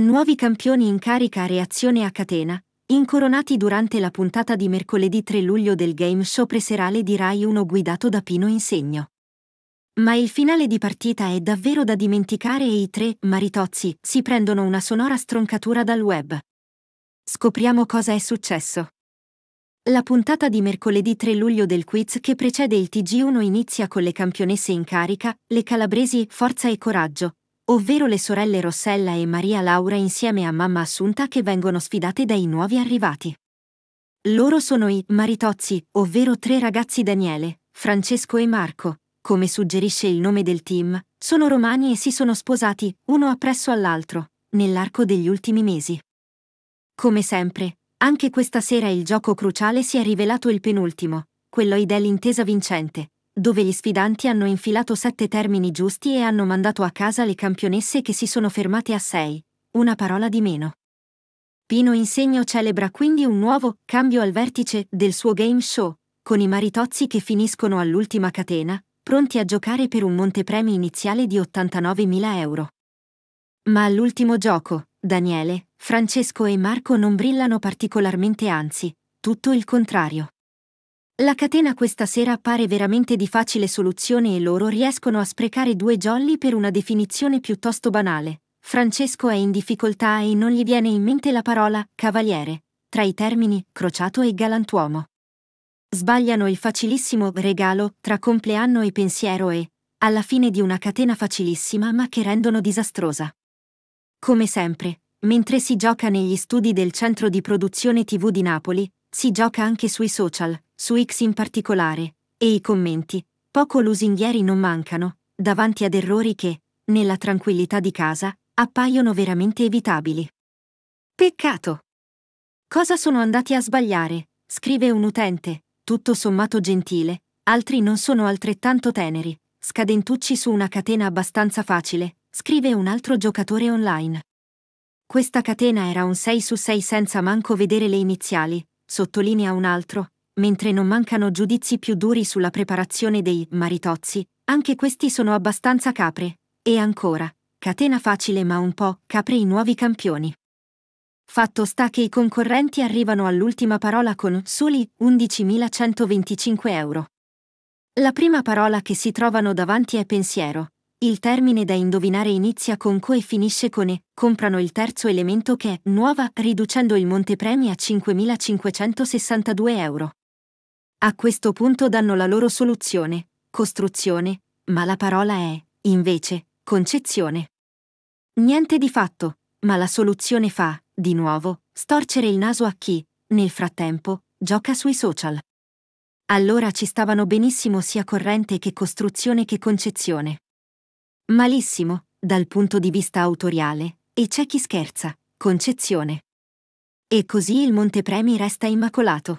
Nuovi campioni in carica a reazione a catena, incoronati durante la puntata di mercoledì 3 luglio del game show preserale di Rai 1 guidato da Pino Insegno. Ma il finale di partita è davvero da dimenticare e i tre maritozzi si prendono una sonora stroncatura dal web. Scopriamo cosa è successo. La puntata di mercoledì 3 luglio del quiz che precede il TG1 inizia con le campionesse in carica, le calabresi Forza e Coraggio, ovvero le sorelle Rossella e Maria Laura insieme a mamma Assunta che vengono sfidate dai nuovi arrivati. Loro sono i Maritozzi, ovvero tre ragazzi Daniele, Francesco e Marco, come suggerisce il nome del team, sono romani e si sono sposati, uno appresso all'altro, nell'arco degli ultimi mesi. Come sempre, anche questa sera il gioco cruciale si è rivelato il penultimo, quello dell'intesa vincente, dove gli sfidanti hanno infilato sette termini giusti e hanno mandato a casa le campionesse che si sono fermate a sei, una parola di meno. Pino Insegno celebra quindi un nuovo cambio al vertice del suo game show, con i maritozzi che finiscono all'ultima catena, pronti a giocare per un montepremi iniziale di 89.000 euro. Ma all'ultimo gioco, Daniele, Francesco e Marco non brillano particolarmente anzi, tutto il contrario. La catena questa sera pare veramente di facile soluzione e loro riescono a sprecare due jolly per una definizione piuttosto banale. Francesco è in difficoltà e non gli viene in mente la parola cavaliere, tra i termini crociato e galantuomo. Sbagliano il facilissimo regalo tra compleanno e pensiero e, alla fine di una catena facilissima ma che rendono disastrosa. Come sempre, mentre si gioca negli studi del centro di produzione TV di Napoli, si gioca anche sui social, su X in particolare, e i commenti, poco lusinghieri non mancano, davanti ad errori che, nella tranquillità di casa, appaiono veramente evitabili. Peccato! Cosa sono andati a sbagliare? scrive un utente, tutto sommato gentile, altri non sono altrettanto teneri, scadentucci su una catena abbastanza facile, scrive un altro giocatore online. Questa catena era un 6 su 6 senza manco vedere le iniziali, sottolinea un altro, mentre non mancano giudizi più duri sulla preparazione dei maritozzi, anche questi sono abbastanza capre. E ancora, catena facile ma un po' capre i nuovi campioni. Fatto sta che i concorrenti arrivano all'ultima parola con soli 11.125 euro. La prima parola che si trovano davanti è pensiero. Il termine da indovinare inizia con co e finisce con e, comprano il terzo elemento che è nuova, riducendo il montepremi a 5.562 euro. A questo punto danno la loro soluzione, costruzione, ma la parola è, invece, concezione. Niente di fatto, ma la soluzione fa, di nuovo, storcere il naso a chi, nel frattempo, gioca sui social. Allora ci stavano benissimo sia corrente che costruzione che concezione. Malissimo, dal punto di vista autoriale, e c'è chi scherza, concezione. E così il Montepremi resta immacolato.